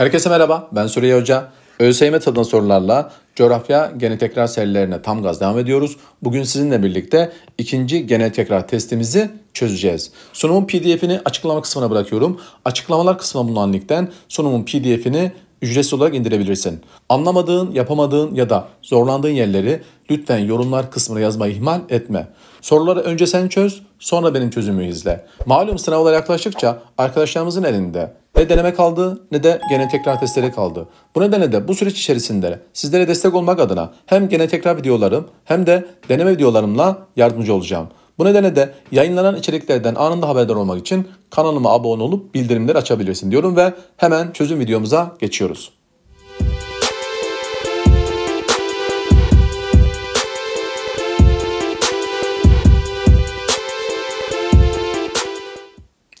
Herkese merhaba, ben Süreyya Hoca. ÖSYM tadına sorularla coğrafya gene tekrar serilerine tam gaz devam ediyoruz. Bugün sizinle birlikte ikinci gene tekrar testimizi çözeceğiz. Sunumun pdf'ini açıklama kısmına bırakıyorum. Açıklamalar kısmına bulunan linkten sunumun pdf'ini ücretsiz olarak indirebilirsin. Anlamadığın, yapamadığın ya da zorlandığın yerleri lütfen yorumlar kısmına yazmayı ihmal etme. Soruları önce sen çöz, sonra benim çözümü izle. Malum sınavlar yaklaştıkça arkadaşlarımızın elinde ne deneme kaldı ne de gene tekrar testleri kaldı. Bu nedenle de bu süreç içerisinde sizlere destek olmak adına hem gene tekrar videolarım hem de deneme videolarımla yardımcı olacağım. Bu nedenle de yayınlanan içeriklerden anında haberdar olmak için kanalıma abone olup bildirimleri açabilirsin diyorum ve hemen çözüm videomuza geçiyoruz.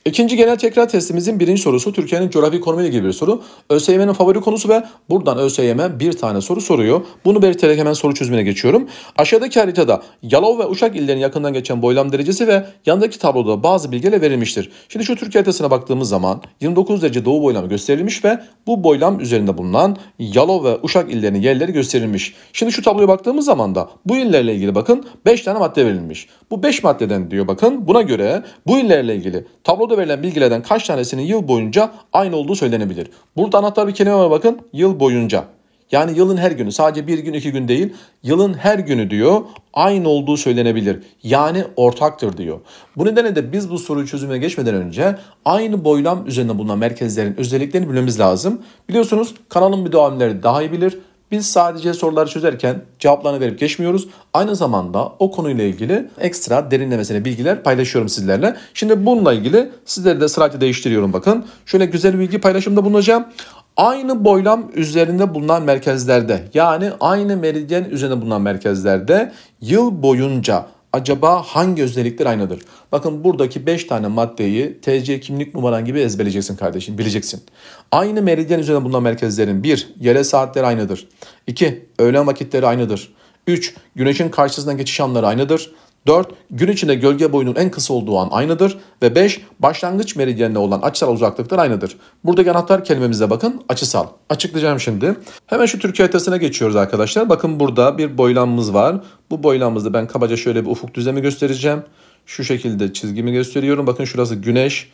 İkinci genel tekrar testimizin birinci sorusu Türkiye'nin coğrafi ekonomiyle ilgili bir soru. ÖSYM'nin favori konusu ve buradan ÖSYM bir tane soru soruyor. Bunu belirterek hemen soru çözümüne geçiyorum. Aşağıdaki haritada Yalova ve Uşak illerinin yakından geçen boylam derecesi ve yanındaki tabloda bazı bilgiler verilmiştir. Şimdi şu Türkiye haritasına baktığımız zaman 29 derece doğu boylamı gösterilmiş ve bu boylam üzerinde bulunan Yalova ve Uşak illerinin yerleri gösterilmiş. Şimdi şu tabloya baktığımız zaman da bu illerle ilgili bakın 5 tane madde verilmiş. Bu 5 maddeden diyor bakın buna göre bu illerle ilgili tabloda Burada verilen bilgilerden kaç tanesinin yıl boyunca aynı olduğu söylenebilir. Burada anahtar bir kelime var bakın. Yıl boyunca. Yani yılın her günü sadece bir gün iki gün değil yılın her günü diyor aynı olduğu söylenebilir. Yani ortaktır diyor. Bu nedenle de biz bu soruyu çözüme geçmeden önce aynı boylam üzerinde bulunan merkezlerin özelliklerini bilmemiz lazım. Biliyorsunuz kanalın müdavimleri daha iyi bilir. Biz sadece soruları çözerken cevaplarını verip geçmiyoruz. Aynı zamanda o konuyla ilgili ekstra derinlemesine bilgiler paylaşıyorum sizlerle. Şimdi bununla ilgili sizleri de sırayla değiştiriyorum bakın. Şöyle güzel bir bilgi paylaşımda bulunacağım. Aynı boylam üzerinde bulunan merkezlerde yani aynı meridyen üzerinde bulunan merkezlerde yıl boyunca acaba hangi özellikler aynıdır? Bakın buradaki 5 tane maddeyi TC kimlik numaran gibi ezbeleyeceksin kardeşim, bileceksin. Aynı meridyen üzerinde bulunan merkezlerin 1. Yere saatleri aynıdır. 2. Öğlen vakitleri aynıdır. 3. Güneşin karşısından geçiş anları aynıdır. 4. Gün içinde gölge boyunun en kısa olduğu an aynıdır. Ve 5. Başlangıç meridyenine olan açısal uzaklıklar aynıdır. Buradaki anahtar kelimemize bakın açısal. Açıklayacağım şimdi. Hemen şu Türkiye haritasına geçiyoruz arkadaşlar. Bakın burada bir boylanımız var. Bu boylanımızda ben kabaca şöyle bir ufuk düzemi göstereceğim. Şu şekilde çizgimi gösteriyorum. Bakın şurası güneş.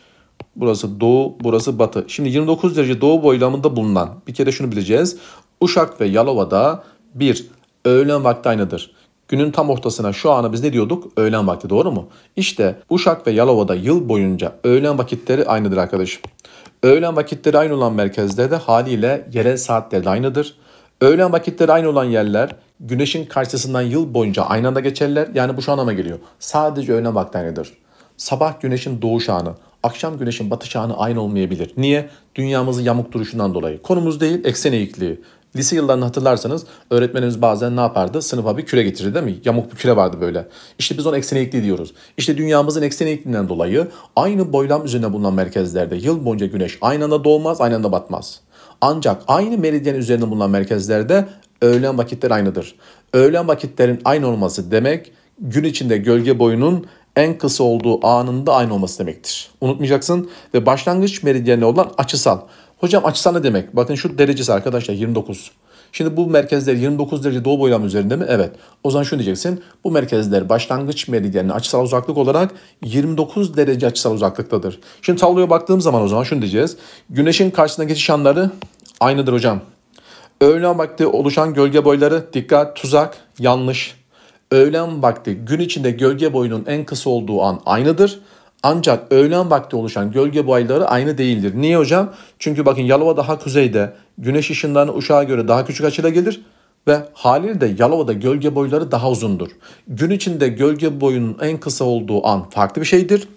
Burası doğu, burası batı. Şimdi 29 derece doğu boylamında bulunan bir kere şunu bileceğiz. Uşak ve Yalova'da bir öğlen vakti aynıdır. Günün tam ortasına şu ana biz ne diyorduk? Öğlen vakti doğru mu? İşte Uşak ve Yalova'da yıl boyunca öğlen vakitleri aynıdır arkadaşım. Öğlen vakitleri aynı olan merkezde de haliyle yerel saatler de aynıdır. Öğlen vakitleri aynı olan yerler güneşin karşısından yıl boyunca aynı anda geçerler. Yani bu şu anlama geliyor. Sadece öğlen vakti aynıdır. Sabah güneşin doğuş anı, akşam güneşin batış anı aynı olmayabilir. Niye? Dünyamızın yamuk duruşundan dolayı. Konumuz değil, eksen eğikliği. Lise yıllarını hatırlarsanız öğretmenimiz bazen ne yapardı? Sınıfa bir küre getirirdi değil mi? Yamuk bir küre vardı böyle. İşte biz onu eksen eğikliği diyoruz. İşte dünyamızın eksen eğikliğinden dolayı aynı boylam üzerinde bulunan merkezlerde yıl boyunca güneş aynı anda doğmaz, aynı anda batmaz. Ancak aynı meridyen üzerinde bulunan merkezlerde öğlen vakitler aynıdır. Öğlen vakitlerin aynı olması demek gün içinde gölge boyunun en kısa olduğu anında aynı olması demektir. Unutmayacaksın ve başlangıç meridyenine olan açısal Hocam açsana ne demek? Bakın şu derecesi arkadaşlar 29. Şimdi bu merkezler 29 derece doğu boylam üzerinde mi? Evet. O zaman şunu diyeceksin. Bu merkezler başlangıç meridyenine açısal uzaklık olarak 29 derece açısal uzaklıktadır. Şimdi tabloya baktığım zaman o zaman şunu diyeceğiz. Güneşin karşısına geçiş anları aynıdır hocam. Öğlen vakti oluşan gölge boyları dikkat tuzak yanlış. Öğlen vakti gün içinde gölge boyunun en kısa olduğu an aynıdır. Ancak öğlen vakti oluşan gölge boyları aynı değildir. Niye hocam? Çünkü bakın Yalova daha kuzeyde. Güneş ışınlarını uşağa göre daha küçük açıyla gelir ve haliyle Yalova'da gölge boyları daha uzundur. Gün içinde gölge boyunun en kısa olduğu an farklı bir şeydir.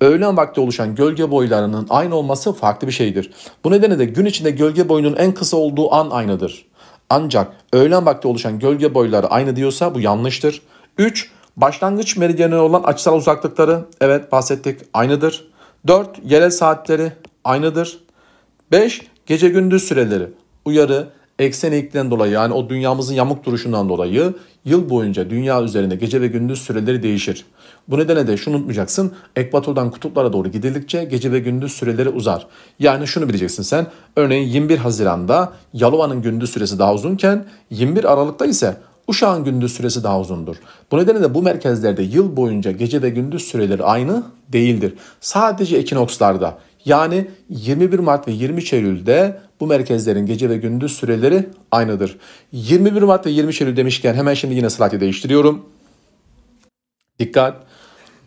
Öğlen vakti oluşan gölge boylarının aynı olması farklı bir şeydir. Bu nedenle de gün içinde gölge boyunun en kısa olduğu an aynıdır. Ancak öğlen vakti oluşan gölge boyları aynı diyorsa bu yanlıştır. 3. Başlangıç meridyenine olan açısal uzaklıkları evet bahsettik aynıdır. 4. Yerel saatleri aynıdır. 5. Gece gündüz süreleri uyarı eksen eğikliğinden dolayı yani o dünyamızın yamuk duruşundan dolayı yıl boyunca dünya üzerinde gece ve gündüz süreleri değişir. Bu nedenle de şunu unutmayacaksın. Ekvatordan kutuplara doğru gidildikçe gece ve gündüz süreleri uzar. Yani şunu bileceksin sen. Örneğin 21 Haziran'da Yalova'nın gündüz süresi daha uzunken 21 Aralık'ta ise Uşağın gündüz süresi daha uzundur. Bu nedenle bu merkezlerde yıl boyunca gece ve gündüz süreleri aynı değildir. Sadece ekinokslarda yani 21 Mart ve 20 Eylül'de bu merkezlerin gece ve gündüz süreleri aynıdır. 21 Mart ve 20 Eylül demişken hemen şimdi yine slaytı değiştiriyorum. Dikkat!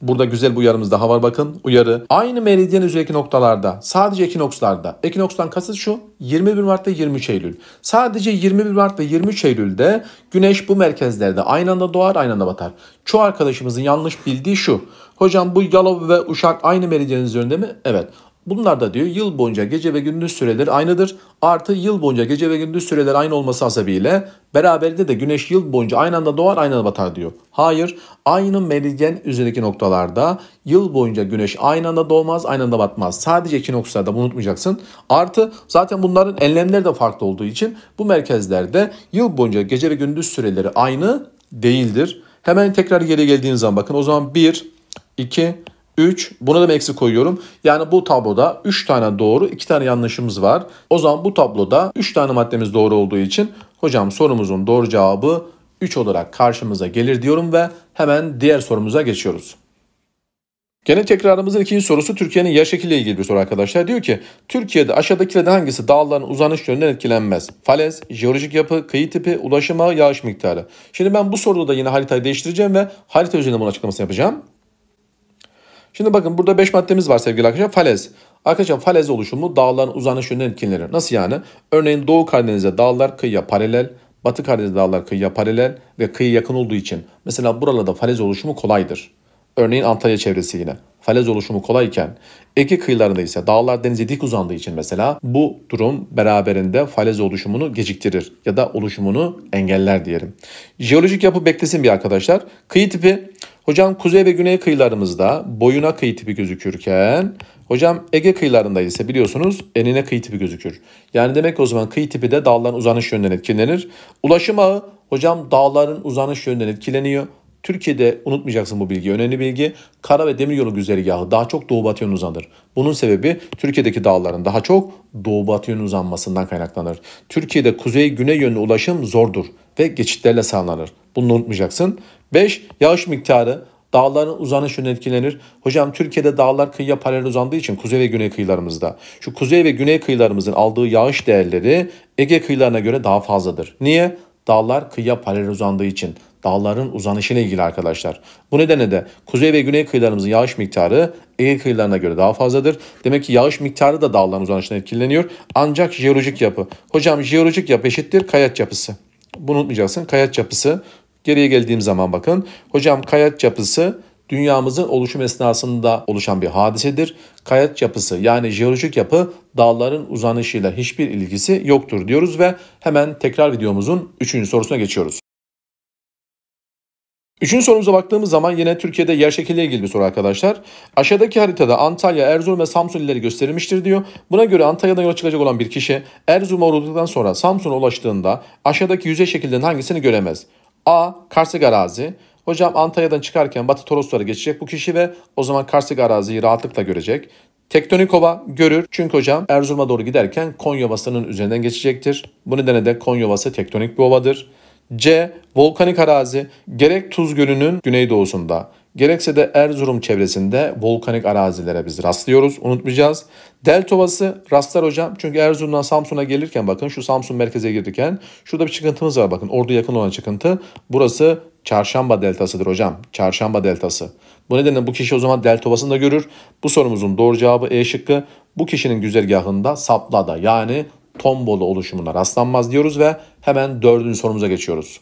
Burada güzel bir uyarımız daha var bakın. Uyarı aynı meridyen üzeri noktalarda sadece ekinokslarda. Ekinokstan kasıt şu 21 Mart ve 23 Eylül. Sadece 21 Mart ve 23 Eylül'de güneş bu merkezlerde aynı anda doğar aynı anda batar. Çoğu arkadaşımızın yanlış bildiği şu. Hocam bu Yalova ve Uşak aynı meridyen üzerinde mi? Evet. Bunlar da diyor yıl boyunca gece ve gündüz süreleri aynıdır. Artı yıl boyunca gece ve gündüz süreleri aynı olması hasebiyle beraberinde de güneş yıl boyunca aynı anda doğar aynı anda batar diyor. Hayır aynı meridyen üzerindeki noktalarda yıl boyunca güneş aynı anda doğmaz aynı anda batmaz. Sadece iki noktada unutmayacaksın. Artı zaten bunların enlemleri de farklı olduğu için bu merkezlerde yıl boyunca gece ve gündüz süreleri aynı değildir. Hemen tekrar geri geldiğiniz zaman bakın o zaman 1, 2, 3. Buna da bir eksi koyuyorum. Yani bu tabloda 3 tane doğru 2 tane yanlışımız var. O zaman bu tabloda 3 tane maddemiz doğru olduğu için hocam sorumuzun doğru cevabı 3 olarak karşımıza gelir diyorum ve hemen diğer sorumuza geçiyoruz. Gene tekrarımızın ikinci sorusu Türkiye'nin yer şekliyle ilgili bir soru arkadaşlar. Diyor ki Türkiye'de aşağıdakilerden hangisi dağların uzanış yönünden etkilenmez? Falez, jeolojik yapı, kıyı tipi, ulaşım ağı, yağış miktarı. Şimdi ben bu soruda da yine haritayı değiştireceğim ve harita üzerinde bunun açıklamasını yapacağım. Şimdi bakın burada 5 maddemiz var sevgili arkadaşlar. Falez. Arkadaşlar falez oluşumu dağların uzanış yönünün etkileri. Nasıl yani? Örneğin Doğu Karadeniz'de dağlar kıyıya paralel, Batı Karadeniz dağlar kıyıya paralel ve kıyı yakın olduğu için mesela buralarda falez oluşumu kolaydır. Örneğin Antalya çevresi yine. Falez oluşumu kolayken Ege kıyılarında ise dağlar denize dik uzandığı için mesela bu durum beraberinde falez oluşumunu geciktirir ya da oluşumunu engeller diyelim. Jeolojik yapı beklesin bir arkadaşlar. Kıyı tipi Hocam kuzey ve güney kıyılarımızda boyuna kıyı tipi gözükürken hocam Ege kıyılarında ise biliyorsunuz enine kıyı tipi gözükür. Yani demek ki o zaman kıyı tipi de dağların uzanış yönünden etkilenir. Ulaşım ağı hocam dağların uzanış yönünden etkileniyor. Türkiye'de unutmayacaksın bu bilgi. Önemli bilgi kara ve demir yolu güzergahı daha çok doğu batı yönü uzanır. Bunun sebebi Türkiye'deki dağların daha çok doğu batı yönü uzanmasından kaynaklanır. Türkiye'de kuzey güney yönlü ulaşım zordur ve geçitlerle sağlanır. Bunu unutmayacaksın. 5. Yağış miktarı Dağların uzanışından etkilenir. Hocam Türkiye'de dağlar kıyıya paralel uzandığı için kuzey ve güney kıyılarımızda. Şu kuzey ve güney kıyılarımızın aldığı yağış değerleri Ege kıyılarına göre daha fazladır. Niye? Dağlar kıyıya paralel uzandığı için. Dağların uzanışına ilgili arkadaşlar. Bu nedenle de kuzey ve güney kıyılarımızın yağış miktarı Ege kıyılarına göre daha fazladır. Demek ki yağış miktarı da dağların uzanışına etkileniyor. Ancak jeolojik yapı. Hocam jeolojik yapı eşittir kayat yapısı. Bunu unutmayacaksın. kayat yapısı Geriye geldiğim zaman bakın hocam kayat yapısı dünyamızın oluşum esnasında oluşan bir hadisedir. Kayat yapısı yani jeolojik yapı dağların uzanışıyla hiçbir ilgisi yoktur diyoruz ve hemen tekrar videomuzun 3. sorusuna geçiyoruz. Üçüncü sorumuza baktığımız zaman yine Türkiye'de yer şekliyle ilgili bir soru arkadaşlar. Aşağıdaki haritada Antalya, Erzurum ve Samsun illeri gösterilmiştir diyor. Buna göre Antalya'dan yola çıkacak olan bir kişi Erzurum'a uğradıktan sonra Samsun'a ulaştığında aşağıdaki yüzey şekillerinin hangisini göremez? A. Karsik arazi. Hocam Antalya'dan çıkarken Batı Toroslara geçecek bu kişi ve o zaman Karsik araziyi rahatlıkla görecek. Tektonik ova görür çünkü hocam Erzurum'a doğru giderken Konya Ovası'nın üzerinden geçecektir. Bu nedenle de Konya Ovası tektonik bir ovadır. C. Volkanik arazi gerek Tuz Gölü'nün güneydoğusunda gerekse de Erzurum çevresinde volkanik arazilere biz rastlıyoruz. Unutmayacağız. Delta rastlar hocam. Çünkü Erzurum'dan Samsun'a gelirken bakın şu Samsun merkeze girdiken şurada bir çıkıntımız var bakın. Ordu yakın olan çıkıntı. Burası Çarşamba deltasıdır hocam. Çarşamba deltası. Bu nedenle bu kişi o zaman delta da görür. Bu sorumuzun doğru cevabı E şıkkı. Bu kişinin güzergahında Saplada yani Tombolu oluşumuna rastlanmaz diyoruz ve hemen dördüncü sorumuza geçiyoruz.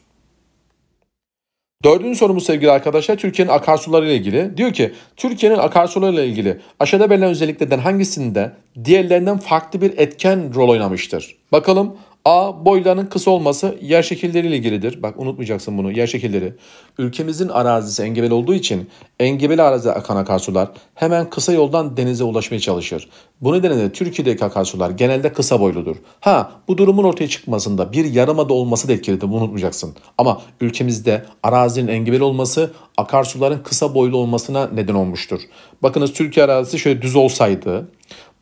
Dördüncü sorumuz sevgili arkadaşlar Türkiye'nin akarsuları ile ilgili. Diyor ki Türkiye'nin akarsuları ile ilgili aşağıda verilen özelliklerden hangisinde diğerlerinden farklı bir etken rol oynamıştır? Bakalım A. Boylarının kısa olması yer şekilleriyle ilgilidir. Bak unutmayacaksın bunu yer şekilleri. Ülkemizin arazisi engebel olduğu için engebeli arazide akan akarsular hemen kısa yoldan denize ulaşmaya çalışır. Bu nedenle de Türkiye'deki akarsular genelde kısa boyludur. Ha bu durumun ortaya çıkmasında bir yarımada olması da etkilidir bunu unutmayacaksın. Ama ülkemizde arazinin engebeli olması akarsuların kısa boylu olmasına neden olmuştur. Bakınız Türkiye arazisi şöyle düz olsaydı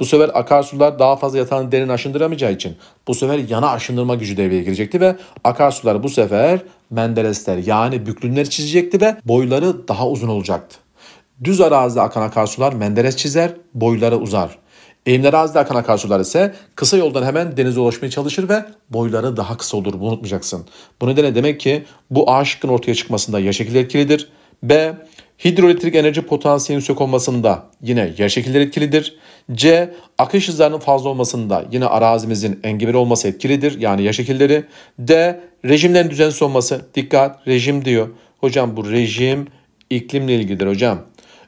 bu sefer akarsular daha fazla yatağını derin aşındıramayacağı için bu sefer yana aşındırma gücü devreye girecekti ve akarsular bu sefer menderesler yani büklümler çizecekti ve boyları daha uzun olacaktı. Düz arazide akan akarsular menderes çizer, boyları uzar. Eğimli arazide akan akarsular ise kısa yoldan hemen denize ulaşmaya çalışır ve boyları daha kısa olur. Bunu unutmayacaksın. Bu nedenle demek ki bu A şıkkın ortaya çıkmasında yer şekilleri etkilidir. B. Hidroelektrik enerji potansiyelinin yüksek olmasında yine yer şekilleri etkilidir. C. Akış hızlarının fazla olmasında yine arazimizin engebeli olması etkilidir. Yani ya şekilleri. D. Rejimlerin düzensiz olması. Dikkat rejim diyor. Hocam bu rejim iklimle ilgilidir hocam.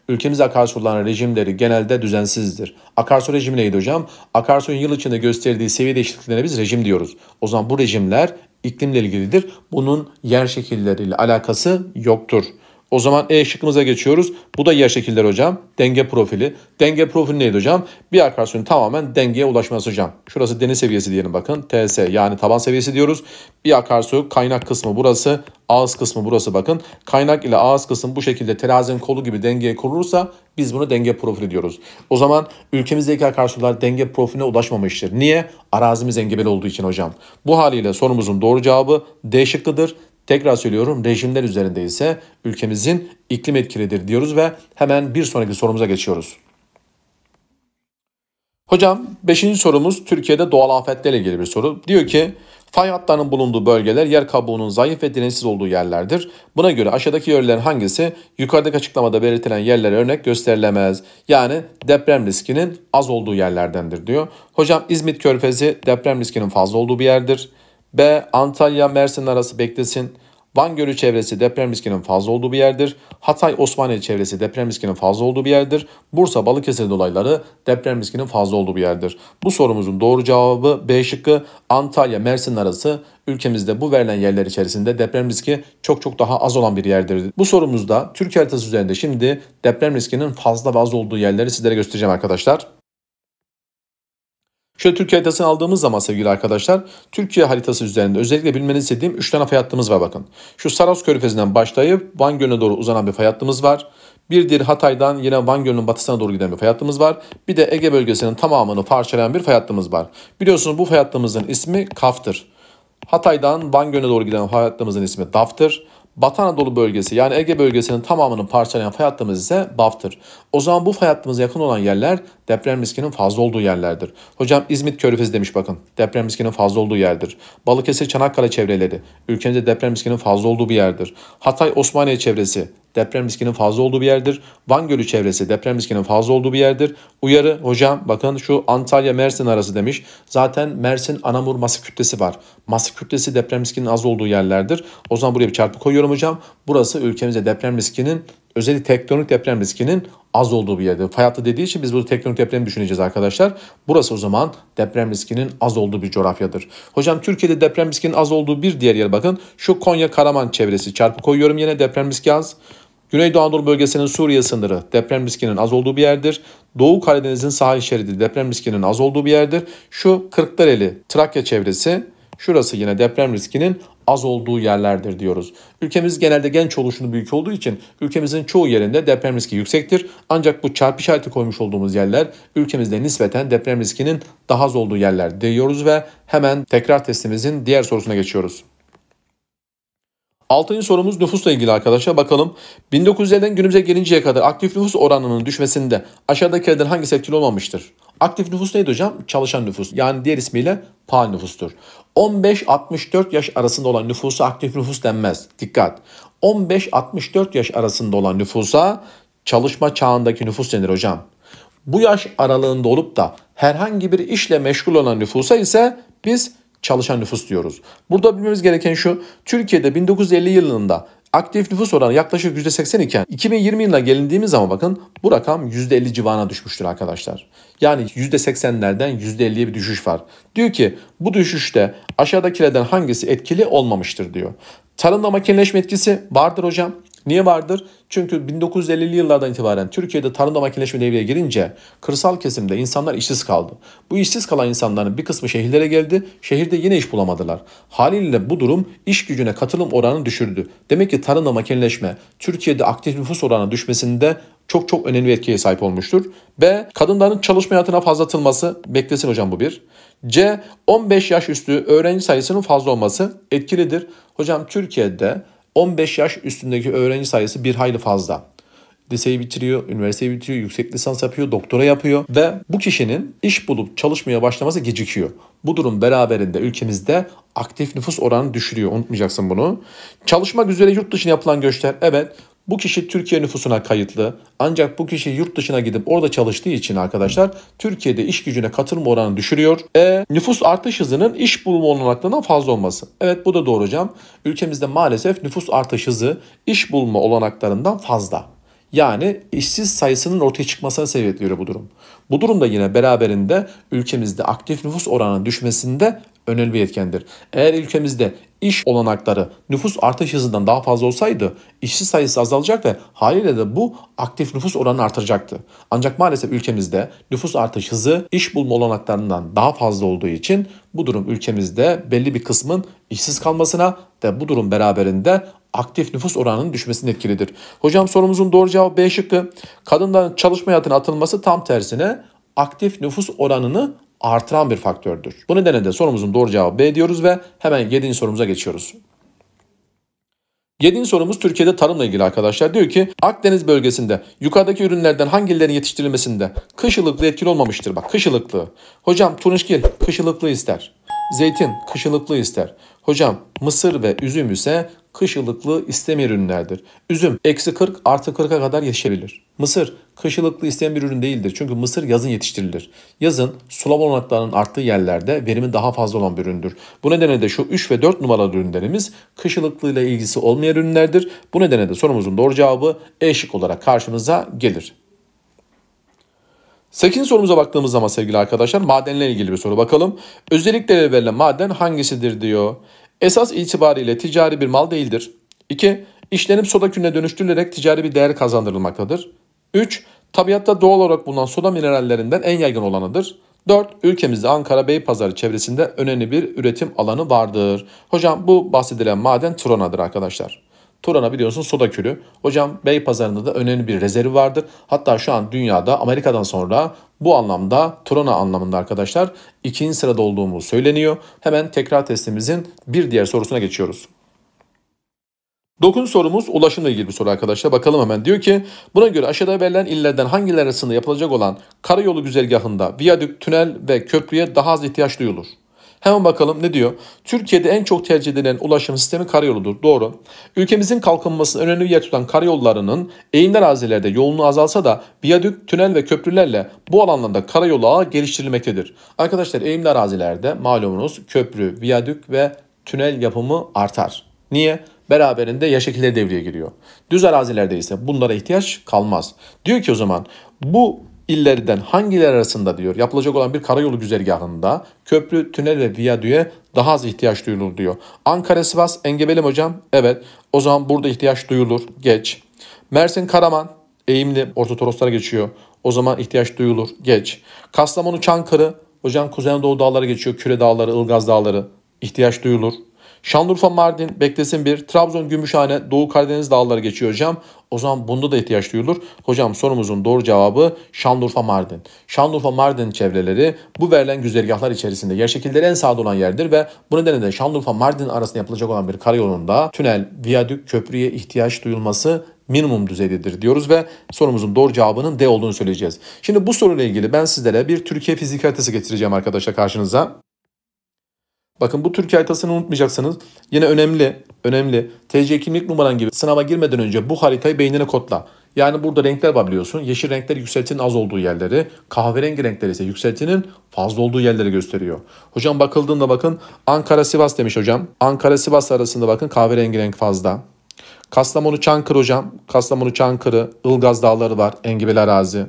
Ülkemizde akarsuların rejimleri genelde düzensizdir. Akarsu rejimi neydi hocam? Akarsuyun yıl içinde gösterdiği seviye değişikliklerine biz rejim diyoruz. O zaman bu rejimler iklimle ilgilidir. Bunun yer şekilleriyle alakası yoktur. O zaman E şıkkımıza geçiyoruz. Bu da yer şekiller hocam. Denge profili. Denge profili neydi hocam? Bir akarsuyu tamamen dengeye ulaşması hocam. Şurası deniz seviyesi diyelim bakın. TS yani taban seviyesi diyoruz. Bir akarsu kaynak kısmı burası. Ağız kısmı burası bakın. Kaynak ile ağız kısım bu şekilde terazinin kolu gibi dengeye kurulursa biz bunu denge profili diyoruz. O zaman ülkemizdeki akarsular denge profiline ulaşmamıştır. Niye? Arazimiz engebeli olduğu için hocam. Bu haliyle sorumuzun doğru cevabı D şıkkıdır. Tekrar söylüyorum rejimler üzerinde ise ülkemizin iklim etkilidir diyoruz ve hemen bir sonraki sorumuza geçiyoruz. Hocam 5. sorumuz Türkiye'de doğal afetlerle ilgili bir soru. Diyor ki fay hatlarının bulunduğu bölgeler yer kabuğunun zayıf ve dirençsiz olduğu yerlerdir. Buna göre aşağıdaki yerlerin hangisi yukarıdaki açıklamada belirtilen yerlere örnek gösterilemez. Yani deprem riskinin az olduğu yerlerdendir diyor. Hocam İzmit Körfezi deprem riskinin fazla olduğu bir yerdir. B. Antalya-Mersin arası beklesin. Van Gölü çevresi deprem riskinin fazla olduğu bir yerdir. Hatay Osmaniye çevresi deprem riskinin fazla olduğu bir yerdir. Bursa Balıkesir dolayları deprem riskinin fazla olduğu bir yerdir. Bu sorumuzun doğru cevabı B şıkkı Antalya Mersin arası ülkemizde bu verilen yerler içerisinde deprem riski çok çok daha az olan bir yerdir. Bu sorumuzda Türkiye haritası üzerinde şimdi deprem riskinin fazla ve az olduğu yerleri sizlere göstereceğim arkadaşlar. Şöyle Türkiye haritasını aldığımız zaman sevgili arkadaşlar, Türkiye haritası üzerinde özellikle bilmenizi istediğim 3 tane fay hattımız var bakın. Şu Saros Körfezi'nden başlayıp Van Gölü'ne doğru uzanan bir fay hattımız var. Bir diğer Hatay'dan yine Van Gölü'nün batısına doğru giden bir fay hattımız var. Bir de Ege bölgesinin tamamını parçalayan bir fay hattımız var. Biliyorsunuz bu fay hattımızın ismi Kaf'tır. Hatay'dan Van Gölü'ne doğru giden fay hattımızın ismi Daf'tır. Batı Anadolu bölgesi yani Ege bölgesinin tamamını parçalayan fay hattımız ise BAF'tır. O zaman bu fay hattımıza yakın olan yerler deprem riskinin fazla olduğu yerlerdir. Hocam İzmit Körfez demiş bakın. Deprem riskinin fazla olduğu yerdir. Balıkesir Çanakkale çevreleri ülkemizde deprem riskinin fazla olduğu bir yerdir. Hatay Osmaniye çevresi deprem riskinin fazla olduğu bir yerdir. Van Gölü çevresi deprem riskinin fazla olduğu bir yerdir. Uyarı hocam bakın şu Antalya Mersin arası demiş. Zaten Mersin Anamur masif kütlesi var. Masif kütlesi deprem riskinin az olduğu yerlerdir. O zaman buraya bir çarpı koyuyorum hocam. Burası ülkemizde deprem riskinin özellikle tektonik deprem riskinin az olduğu bir yerde. Fay hattı dediği için biz burada tektonik deprem düşüneceğiz arkadaşlar. Burası o zaman deprem riskinin az olduğu bir coğrafyadır. Hocam Türkiye'de deprem riskinin az olduğu bir diğer yer bakın. Şu Konya Karaman çevresi çarpı koyuyorum yine deprem riski az. Güneydoğu Anadolu bölgesinin Suriye sınırı deprem riskinin az olduğu bir yerdir. Doğu Karadeniz'in sahil şeridi deprem riskinin az olduğu bir yerdir. Şu Kırklareli, Trakya çevresi Şurası yine deprem riskinin az olduğu yerlerdir diyoruz. Ülkemiz genelde genç oluşunu büyük olduğu için ülkemizin çoğu yerinde deprem riski yüksektir. Ancak bu çarpı işareti koymuş olduğumuz yerler ülkemizde nispeten deprem riskinin daha az olduğu yerler diyoruz ve hemen tekrar testimizin diğer sorusuna geçiyoruz. Altıncı sorumuz nüfusla ilgili arkadaşlar. Bakalım 1950'den günümüze gelinceye kadar aktif nüfus oranının düşmesinde aşağıdaki aşağıdakilerden hangi sektör olmamıştır? Aktif nüfus neydi hocam? Çalışan nüfus. Yani diğer ismiyle pahalı nüfustur. 15-64 yaş arasında olan nüfusa aktif nüfus denmez. Dikkat. 15-64 yaş arasında olan nüfusa çalışma çağındaki nüfus denir hocam. Bu yaş aralığında olup da herhangi bir işle meşgul olan nüfusa ise biz çalışan nüfus diyoruz. Burada bilmemiz gereken şu, Türkiye'de 1950 yılında Aktif nüfus oranı yaklaşık %80 iken 2020 yılına gelindiğimiz zaman bakın bu rakam %50 civarına düşmüştür arkadaşlar. Yani %80'lerden %50'ye bir düşüş var. Diyor ki bu düşüşte aşağıdakilerden hangisi etkili olmamıştır diyor. Tarımda makineleşme etkisi vardır hocam. Niye vardır? Çünkü 1950'li yıllardan itibaren Türkiye'de tarımda makineleşme devreye girince kırsal kesimde insanlar işsiz kaldı. Bu işsiz kalan insanların bir kısmı şehirlere geldi. Şehirde yine iş bulamadılar. Haliyle bu durum iş gücüne katılım oranını düşürdü. Demek ki tarımda makineleşme Türkiye'de aktif nüfus oranı düşmesinde çok çok önemli bir etkiye sahip olmuştur. B. Kadınların çalışma hayatına fazla atılması. Beklesin hocam bu bir. C. 15 yaş üstü öğrenci sayısının fazla olması etkilidir. Hocam Türkiye'de 15 yaş üstündeki öğrenci sayısı bir hayli fazla. Liseyi bitiriyor, üniversiteyi bitiriyor, yüksek lisans yapıyor, doktora yapıyor ve bu kişinin iş bulup çalışmaya başlaması gecikiyor. Bu durum beraberinde ülkemizde aktif nüfus oranı düşürüyor. Unutmayacaksın bunu. Çalışmak üzere yurt dışına yapılan göçler evet bu kişi Türkiye nüfusuna kayıtlı ancak bu kişi yurt dışına gidip orada çalıştığı için arkadaşlar Türkiye'de iş gücüne katılma oranı düşürüyor. E, nüfus artış hızının iş bulma olanaklarından fazla olması. Evet bu da doğru hocam. Ülkemizde maalesef nüfus artış hızı iş bulma olanaklarından fazla. Yani işsiz sayısının ortaya çıkmasına sebep veriyor bu durum. Bu durum da yine beraberinde ülkemizde aktif nüfus oranının düşmesinde önemli bir etkendir. Eğer ülkemizde iş olanakları nüfus artış hızından daha fazla olsaydı işsiz sayısı azalacak ve haliyle de bu aktif nüfus oranını artıracaktı. Ancak maalesef ülkemizde nüfus artış hızı iş bulma olanaklarından daha fazla olduğu için bu durum ülkemizde belli bir kısmın işsiz kalmasına ve bu durum beraberinde aktif nüfus oranının düşmesinin etkilidir. Hocam sorumuzun doğru cevabı B şıkkı. Kadınların çalışma hayatına atılması tam tersine aktif nüfus oranını artıran bir faktördür. Bu nedenle de sorumuzun doğru cevabı B diyoruz ve hemen 7. sorumuza geçiyoruz. 7. sorumuz Türkiye'de tarımla ilgili arkadaşlar. Diyor ki Akdeniz bölgesinde yukarıdaki ürünlerden hangilerinin yetiştirilmesinde kışılıklı ılıklığı etkili olmamıştır. Bak kışılıklı. Hocam turunçgil kışılıklı ister. Zeytin kışılıklı ister. Hocam mısır ve üzüm ise kış yıllıklı istem ürünlerdir. Üzüm eksi 40 artı 40'a kadar yetişebilir. Mısır kış yıllıklı istem bir ürün değildir. Çünkü mısır yazın yetiştirilir. Yazın sulama olanaklarının arttığı yerlerde verimi daha fazla olan bir üründür. Bu nedenle de şu 3 ve 4 numaralı ürünlerimiz kış ile ilgisi olmayan ürünlerdir. Bu nedenle de sorumuzun doğru cevabı eşik olarak karşımıza gelir. 8. sorumuza baktığımız zaman sevgili arkadaşlar madenle ilgili bir soru bakalım. Özellikleri verilen maden hangisidir diyor. Esas itibariyle ticari bir mal değildir. 2. İşlenim soda külüne dönüştürülerek ticari bir değer kazandırılmaktadır. 3. Tabiatta doğal olarak bulunan soda minerallerinden en yaygın olanıdır. 4. Ülkemizde Ankara Bey Beypazarı çevresinde önemli bir üretim alanı vardır. Hocam bu bahsedilen maden Trona'dır arkadaşlar. Turan'a biliyorsun soda külü. Hocam Bey pazarında da önemli bir rezervi vardır. Hatta şu an dünyada Amerika'dan sonra bu anlamda Trona anlamında arkadaşlar ikinci sırada olduğumuz söyleniyor. Hemen tekrar testimizin bir diğer sorusuna geçiyoruz. Dokun sorumuz ulaşımla ilgili bir soru arkadaşlar. Bakalım hemen diyor ki buna göre aşağıda verilen illerden hangileri arasında yapılacak olan karayolu güzergahında viyadük, tünel ve köprüye daha az ihtiyaç duyulur? Hemen bakalım ne diyor? Türkiye'de en çok tercih edilen ulaşım sistemi karayoludur. Doğru. Ülkemizin kalkınmasının önemli bir yer tutan karayollarının eğimli arazilerde yoğunluğu azalsa da viyadük, tünel ve köprülerle bu alanlarda karayolu ağı geliştirilmektedir. Arkadaşlar eğimli arazilerde malumunuz köprü, viyadük ve tünel yapımı artar. Niye? Beraberinde yaş şekilleri devreye giriyor. Düz arazilerde ise bunlara ihtiyaç kalmaz. Diyor ki o zaman bu illerden hangiler arasında diyor yapılacak olan bir karayolu güzergahında köprü, tünel ve viyadüye daha az ihtiyaç duyulur diyor. Ankara Sivas engebeli hocam? Evet o zaman burada ihtiyaç duyulur geç. Mersin Karaman eğimli Orta Toroslara geçiyor. O zaman ihtiyaç duyulur geç. Kastamonu Çankırı hocam Kuzeydoğu Dağları geçiyor. Küre Dağları, Ilgaz Dağları ihtiyaç duyulur Şanlıurfa Mardin beklesin bir. Trabzon Gümüşhane Doğu Karadeniz dağları geçiyor hocam. O zaman bunda da ihtiyaç duyulur. Hocam sorumuzun doğru cevabı Şanlıurfa Mardin. Şanlıurfa Mardin çevreleri bu verilen güzergahlar içerisinde yer şekilleri en sağda olan yerdir ve bu nedenle de Şanlıurfa Mardin arasında yapılacak olan bir karayolunda tünel, viyadük, köprüye ihtiyaç duyulması minimum düzeydedir diyoruz ve sorumuzun doğru cevabının D olduğunu söyleyeceğiz. Şimdi bu soruyla ilgili ben sizlere bir Türkiye fizik haritası getireceğim arkadaşlar karşınıza. Bakın bu Türkiye haritasını unutmayacaksınız. Yine önemli, önemli. TC kimlik numaran gibi sınava girmeden önce bu haritayı beynine kodla. Yani burada renkler var biliyorsun. Yeşil renkler yükseltinin az olduğu yerleri, kahverengi renkler ise yükseltinin fazla olduğu yerleri gösteriyor. Hocam bakıldığında bakın Ankara-Sivas demiş hocam. Ankara-Sivas arasında bakın kahverengi renk fazla. Kastamonu Çankırı hocam. Kastamonu Çankırı, Ilgaz Dağları var, engebeli arazi.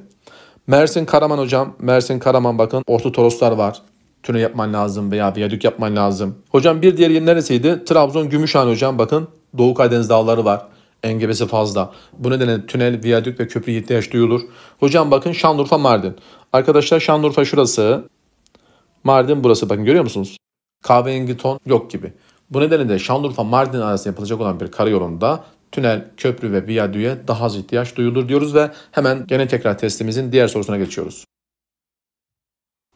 Mersin Karaman hocam. Mersin Karaman bakın Orta Toroslar var tünel yapman lazım veya viyadük yapman lazım. Hocam bir diğer yer neresiydi? Trabzon Gümüşhane hocam bakın Doğu Karadeniz dağları var. Engebesi fazla. Bu nedenle tünel, viyadük ve köprü ihtiyaç duyulur. Hocam bakın Şanlıurfa Mardin. Arkadaşlar Şanlıurfa şurası. Mardin burası bakın görüyor musunuz? Kahverengi yok gibi. Bu nedenle de Şanlıurfa Mardin arasında yapılacak olan bir karayolunda tünel, köprü ve viyadüğe daha az ihtiyaç duyulur diyoruz ve hemen gene tekrar testimizin diğer sorusuna geçiyoruz.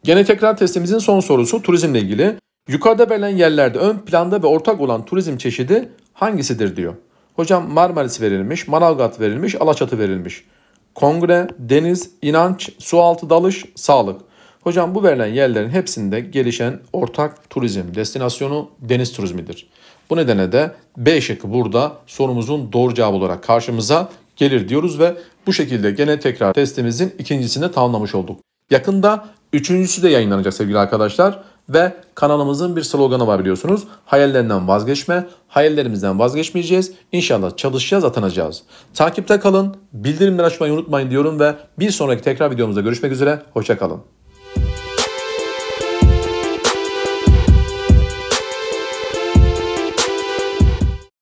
Gene tekrar testimizin son sorusu turizmle ilgili. Yukarıda verilen yerlerde ön planda ve ortak olan turizm çeşidi hangisidir diyor. Hocam Marmaris verilmiş, Manavgat verilmiş, Alaçatı verilmiş. Kongre, deniz, inanç, sualtı dalış, sağlık. Hocam bu verilen yerlerin hepsinde gelişen ortak turizm destinasyonu deniz turizmidir. Bu nedenle de B şıkkı burada sorumuzun doğru cevabı olarak karşımıza gelir diyoruz ve bu şekilde gene tekrar testimizin ikincisini tamamlamış olduk. Yakında Üçüncüsü de yayınlanacak sevgili arkadaşlar. Ve kanalımızın bir sloganı var biliyorsunuz. Hayallerinden vazgeçme, hayallerimizden vazgeçmeyeceğiz. İnşallah çalışacağız, atanacağız. Takipte kalın, bildirimleri açmayı unutmayın diyorum ve bir sonraki tekrar videomuzda görüşmek üzere. Hoşçakalın.